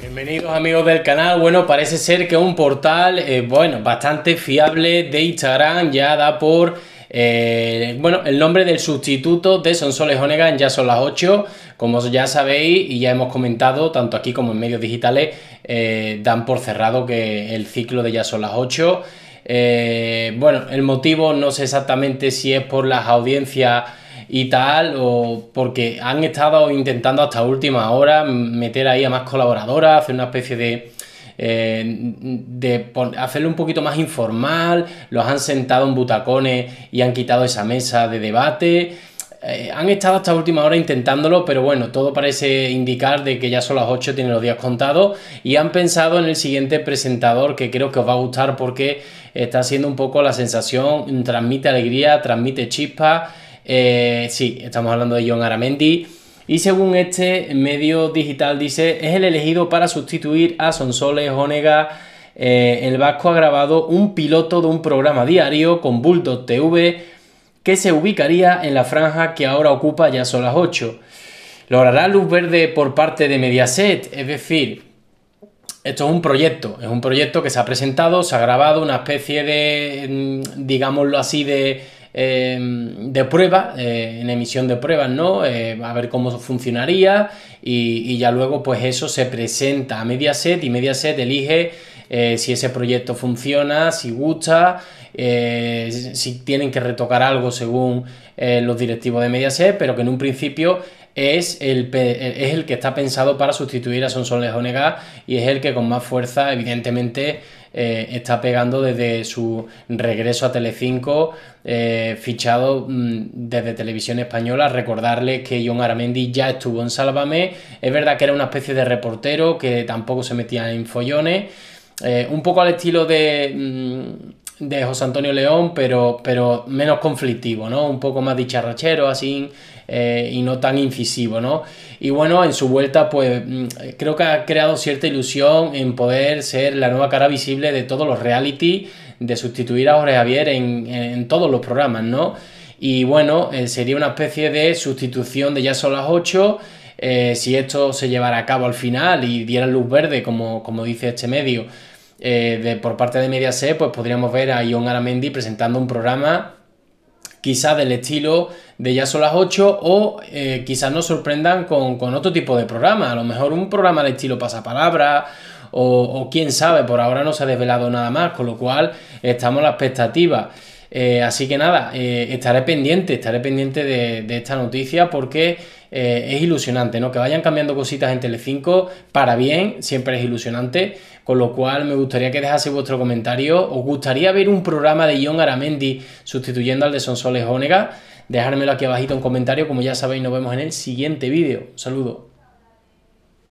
Bienvenidos amigos del canal, bueno parece ser que un portal, eh, bueno, bastante fiable de Instagram ya da por eh, bueno, el nombre del sustituto de Sonsoles Onegan ya son las 8. Como ya sabéis y ya hemos comentado, tanto aquí como en medios digitales, eh, dan por cerrado que el ciclo de ya son las 8. bueno, el motivo no sé exactamente si es por las audiencias y tal, o porque han estado intentando hasta última hora meter ahí a más colaboradoras, hacer una especie de... Eh, de hacerlo un poquito más informal, los han sentado en butacones y han quitado esa mesa de debate. Eh, han estado hasta última hora intentándolo, pero bueno, todo parece indicar de que ya son las 8, tienen los días contados y han pensado en el siguiente presentador que creo que os va a gustar porque está haciendo un poco la sensación, transmite alegría, transmite chispa eh, sí, estamos hablando de John Aramendi. Y según este medio digital dice, es el elegido para sustituir a Sonsoles Onega. Eh, el vasco ha grabado un piloto de un programa diario con Bulldog TV que se ubicaría en la franja que ahora ocupa ya son las 8. Logrará luz verde por parte de Mediaset, es decir, esto es un proyecto, es un proyecto que se ha presentado, se ha grabado una especie de, mm, digámoslo así, de, Em, de prueba, eh, en emisión de pruebas, ¿no? Eh, a ver cómo funcionaría y, y, ya luego pues eso se presenta a Mediaset y Mediaset elige eh, si ese proyecto funciona, si gusta, si tienen que retocar algo según los directivos de Mediaset, pero que en un principio es el, el que está pensado para sustituir a Sonson Lejonega y es el que con más fuerza, evidentemente, eh, está pegando desde su regreso a Telecinco, eh, fichado mm, desde Televisión Española. Recordarle que John Aramendi ya estuvo en Sálvame. Es verdad que era una especie de reportero que tampoco se metía en follones. Eh, un poco al estilo de... Mm, de José Antonio León, pero, pero menos conflictivo, ¿no? Un poco más dicharrachero, así, eh, y no tan incisivo, ¿no? Y bueno, en su vuelta, pues mm, creo que ha creado cierta ilusión en poder ser la nueva cara visible de todos los reality, de sustituir a Jorge Javier en, en todos los programas, ¿no? Y bueno, eh, sería una especie de sustitución de Ya son las 8. Eh, si esto se llevara a cabo al final y diera luz verde, como, como dice este medio, eh, de, por parte de Mediaset, pues podríamos ver a Ion Aramendi presentando un programa quizá del estilo de Ya son las 8 o eh, quizás nos sorprendan con, otro tipo de programa, a lo mejor un programa del estilo pasapalabra o, o quién sabe, por ahora no se ha desvelado nada más, con lo cual estamos en la expectativa. Eh, así que nada, estaré pendiente, estaré pendiente de esta noticia porque eh, es ilusionante, ¿no? Que vayan cambiando cositas en Telecinco para bien, siempre es ilusionante, con lo cual me gustaría que dejase vuestro comentario. ¿Os gustaría ver un programa de John Aramendi sustituyendo al de Sonsoles Ónega? Dejármelo aquí abajito en comentario, como ya sabéis, nos vemos en el siguiente vídeo. Saludos. saludo.